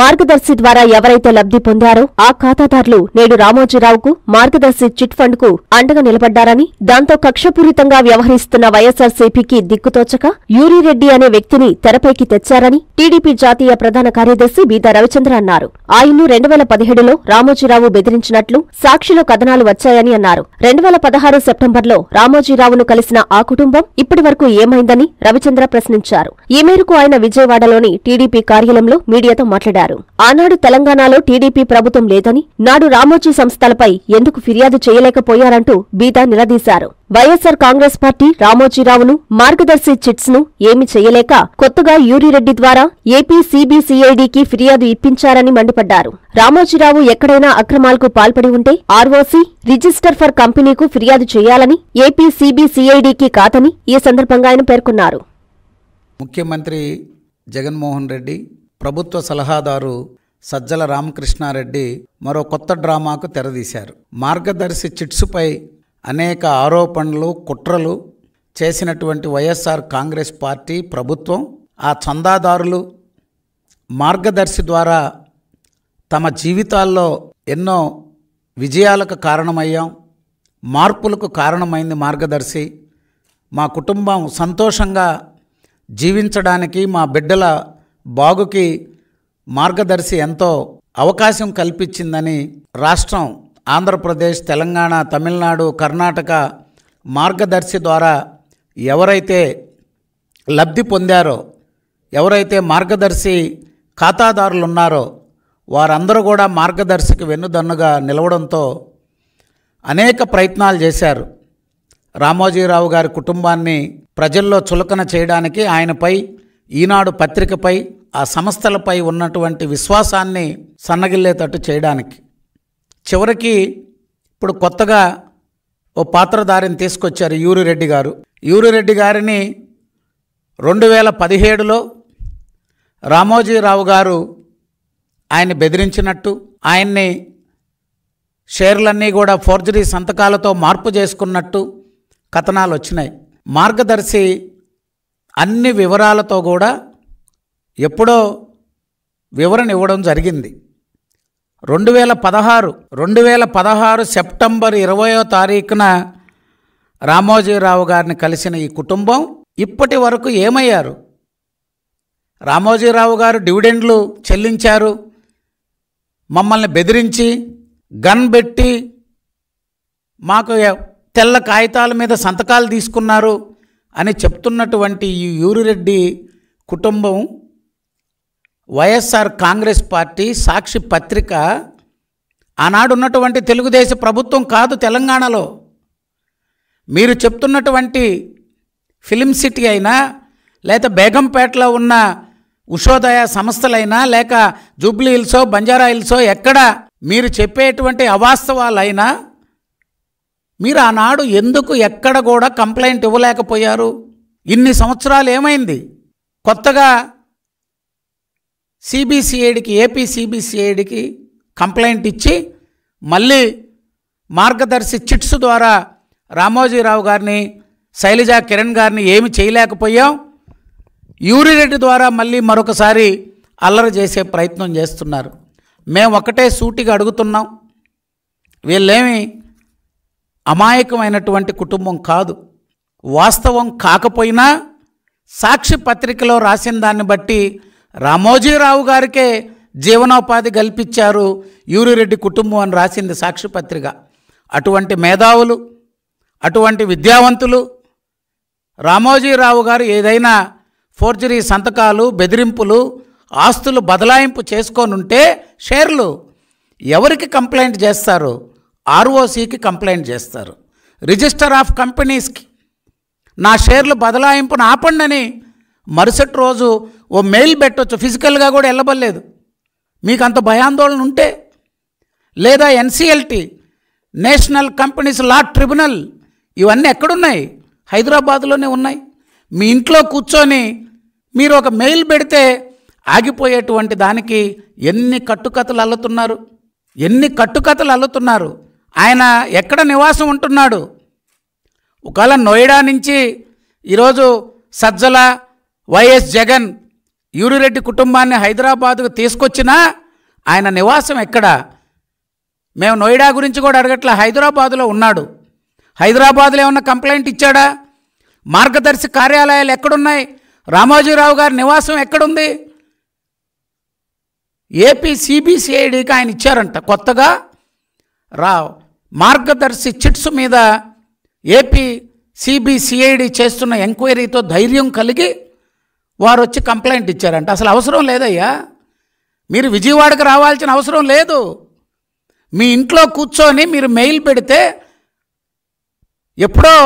మార్గదర్శి ద్వారా ఎవరైతే లబ్ది పొందారో ఆ ఖాతాదారులు నేడు రామోజీరావుకు మార్గదర్శి చిట్ ఫండ్ కు అండగా నిలబడ్డారని దాంతో కక్షపూరితంగా వ్యవహరిస్తున్న వైఎస్సార్సీపీకి దిక్కుతోచక యూరిరెడ్డి అనే వ్యక్తిని తెరపైకి తెచ్చారని టీడీపీ జాతీయ ప్రధాన కార్యదర్శి బీదా రవిచంద్ర అన్నారు ఆయన్ను రెండు వేల పదిహేడులో రామోజీరావు బెదిరించినట్లు సాక్షిలో కథనాలు వచ్చాయని అన్నారు రెండు వేల పదహారు సెప్టెంబర్లో రామోజీరావును కలిసిన ఆ కుటుంబం ఇప్పటి వరకు ఏమైందని రవిచంద్ర ప్రశ్నించారు ఈ మేరకు ఆయన విజయవాడలోని టీడీపీ కార్యాలయంలో మీడియాతో మాట్లాడారు చేశారు ఆనాడు తెలంగాణలో టీడీపీ ప్రభుత్వం లేదని నాడు రామోజీ సంస్థలపై ఎందుకు ఫిర్యాదు చేయలేకపోయారంటూ బీదా నిలదీశారు వైఎస్సార్ కాంగ్రెస్ పార్టీ రామోజీరావును మార్గదర్శి చిట్స్ ను ఏమి చేయలేక కొత్తగా యూరిరెడ్డి ద్వారా ఏపీ సిబిసిఐడికి ఫిర్యాదు ఇప్పించారని మండిపడ్డారు రామోజీరావు ఎక్కడైనా అక్రమాలకు పాల్పడి ఉంటే ఆర్ఓసి రిజిస్టర్ ఫర్ కంపెనీకు ఫిర్యాదు చేయాలని ఏపీ సిబిసిఐడికి కాదని ఈ సందర్భంగా ఆయన పేర్కొన్నారు ముఖ్యమంత్రి జగన్మోహన్ రెడ్డి ప్రభుత్వ సలహాదారు సజ్జల రామకృష్ణారెడ్డి మరో కొత్త డ్రామాకు తెరదీశారు మార్గదర్శి చిట్సుపై అనేక ఆరోపణలు కుట్రలు చేసినటువంటి వైఎస్ఆర్ కాంగ్రెస్ పార్టీ ప్రభుత్వం ఆ చందాదారులు మార్గదర్శి ద్వారా తమ జీవితాల్లో ఎన్నో విజయాలకు కారణమయ్యాం మార్పులకు కారణమైంది మార్గదర్శి మా కుటుంబం సంతోషంగా జీవించడానికి మా బిడ్డల బాగుకి మార్గదర్శి ఎంతో అవకాశం కల్పించిందని రాష్ట్రం ఆంధ్రప్రదేశ్ తెలంగాణ తమిళనాడు కర్ణాటక మార్గదర్శి ద్వారా ఎవరైతే లబ్ధి పొందారో ఎవరైతే మార్గదర్శి ఖాతాదారులు ఉన్నారో వారందరూ కూడా మార్గదర్శికి వెన్నుదన్నుగా నిలవడంతో అనేక ప్రయత్నాలు చేశారు రామోజీరావు గారి కుటుంబాన్ని ప్రజల్లో చులకన చేయడానికి ఆయనపై ఈనాడు పత్రికపై ఆ సంస్థలపై ఉన్నటువంటి విశ్వాసాన్ని సన్నగిల్లేటట్టు చేయడానికి చివరికి ఇప్పుడు కొత్తగా ఓ పాత్రధారిని తీసుకొచ్చారు యూరిరెడ్డి గారు యూరిరెడ్డి గారిని రెండు వేల పదిహేడులో రామోజీరావు గారు ఆయన్ని బెదిరించినట్టు ఆయన్ని షేర్లన్నీ కూడా ఫోర్జరీ సంతకాలతో మార్పు చేసుకున్నట్టు కథనాలు వచ్చినాయి మార్గదర్శి అన్ని వివరాలతో కూడా ఎప్పుడో వివరణ ఇవ్వడం జరిగింది రెండు వేల పదహారు రెండు వేల పదహారు సెప్టెంబర్ ఇరవయో తారీఖున రామోజీరావు గారిని కలిసిన ఈ కుటుంబం ఇప్పటి వరకు ఏమయ్యారు రామోజీరావు గారు డివిడెండ్లు చెల్లించారు మమ్మల్ని బెదిరించి గన్ పెట్టి మాకు తెల్ల కాగితాల మీద సంతకాలు తీసుకున్నారు అని చెప్తున్నటువంటి ఈ యూరిరెడ్డి కుటుంబం వైఎస్ఆర్ కాంగ్రెస్ పార్టీ సాక్షి పత్రిక ఆనాడున్నటువంటి తెలుగుదేశ ప్రభుత్వం కాదు తెలంగాణలో మీరు చెప్తున్నటువంటి ఫిలిం సిటీ అయినా లేక బేగంపేటలో ఉన్న ఉషోదయ సంస్థలైనా లేక జూబ్లీ హిల్సో బంజారా హిల్సో ఎక్కడ మీరు చెప్పేటువంటి అవాస్తవాలైనా మీరు ఆనాడు ఎందుకు ఎక్కడ కూడా కంప్లైంట్ ఇవ్వలేకపోయారు ఇన్ని సంవత్సరాలు ఏమైంది కొత్తగా సిబిసిఐడికి ఏపీ సిబిసిఐడికి కంప్లైంట్ ఇచ్చి మళ్ళీ మార్గదర్శి చిట్స్ ద్వారా రామోజీరావు గారిని శైలజ కిరణ్ గారిని ఏమి చేయలేకపోయాం యూరిరెడ్డి ద్వారా మళ్ళీ మరొకసారి అల్లరి చేసే ప్రయత్నం చేస్తున్నారు మేము ఒకటే సూటిగా అడుగుతున్నాం వీళ్ళేమి అమాయకమైనటువంటి కుటుంబం కాదు వాస్తవం కాకపోయినా సాక్షి పత్రికలో రాసిన దాన్ని బట్టి రామోజీరావు గారికే జీవనోపాధి కల్పించారు యూరిరెడ్డి కుటుంబం అని రాసింది సాక్షి పత్రిక అటువంటి మేధావులు అటువంటి విద్యావంతులు రామోజీరావు గారు ఏదైనా ఫోర్జరీ సంతకాలు బెదిరింపులు ఆస్తులు బదలాయింపు చేసుకొనుంటే షేర్లు ఎవరికి కంప్లైంట్ చేస్తారు ఆర్ఓసీకి కంప్లైంట్ చేస్తారు రిజిస్టర్ ఆఫ్ కంపెనీస్కి నా షేర్లు బదలాయింపును ఆపండని మరుసటి రోజు ఓ మెయిల్ పెట్టవచ్చు ఫిజికల్గా కూడా వెళ్ళబడలేదు మీకు అంత భయాందోళన ఉంటే లేదా NCLT national companies law tribunal ఇవన్నీ ఎక్కడున్నాయి హైదరాబాద్లోనే ఉన్నాయి మీ ఇంట్లో కూర్చొని మీరు ఒక మెయిల్ పెడితే ఆగిపోయేటువంటి దానికి ఎన్ని కట్టుకథలు అల్లుతున్నారు ఎన్ని కట్టుకథలు అల్లుతున్నారు ఆయన ఎక్కడ నివాసం ఉంటున్నాడు ఒకవేళ నోయిడా నుంచి ఈరోజు సజ్జల వైఎస్ జగన్ యూరిరెడ్డి కుటుంబాన్ని హైదరాబాద్కు తీసుకొచ్చినా ఆయన నివాసం ఎక్కడ మేము నోయిడా గురించి కూడా అడగట్లే హైదరాబాదులో ఉన్నాడు హైదరాబాద్లో ఏమన్నా కంప్లైంట్ ఇచ్చాడా మార్గదర్శి కార్యాలయాలు ఎక్కడున్నాయి రామోజీరావు గారి నివాసం ఎక్కడుంది ఏపీ సిబిసిఐడికి ఆయన ఇచ్చారంట కొత్తగా రా మార్గదర్శి చిట్స్ మీద ఏపీ సిబిసిఐడి చేస్తున్న ఎంక్వైరీతో ధైర్యం కలిగి వారు వచ్చి కంప్లైంట్ ఇచ్చారంట అసలు అవసరం లేదయ్యా మీరు విజయవాడకు రావాల్సిన అవసరం లేదు మీ ఇంట్లో కూర్చొని మీరు మెయిల్ పెడితే ఎప్పుడో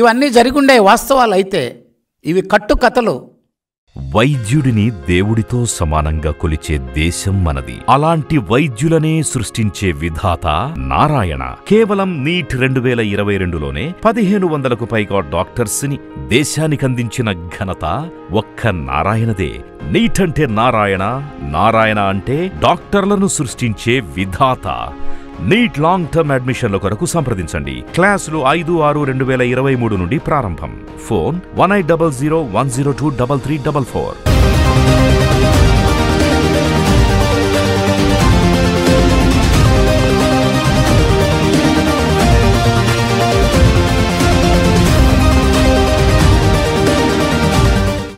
ఇవన్నీ జరిగి ఉండే వాస్తవాలు అయితే ఇవి కట్టుకథలు వైద్యుడిని దేవుడితో సమానంగా కొలిచే దేశం మనది అలాంటి వైద్యులనే సృష్టించే విధాత నారాయణ కేవలం నీట్ రెండు వేల ఇరవై రెండులోనే పదిహేను వందలకు పైగా డాక్టర్స్ని దేశానికందించిన ఘనత ఒక్క నారాయణదే నీట్ అంటే నారాయణ నారాయణ అంటే డాక్టర్లను సృష్టించే విధాత నీట్ లాంగ్ టర్మ్ అడ్మిషన్ల కొరకు సంప్రదించండి క్లాసులు ఐదు ఆరు రెండు వేల ఇరవై మూడు నుండి ప్రారంభం phone one eight double zero one zero two double three double four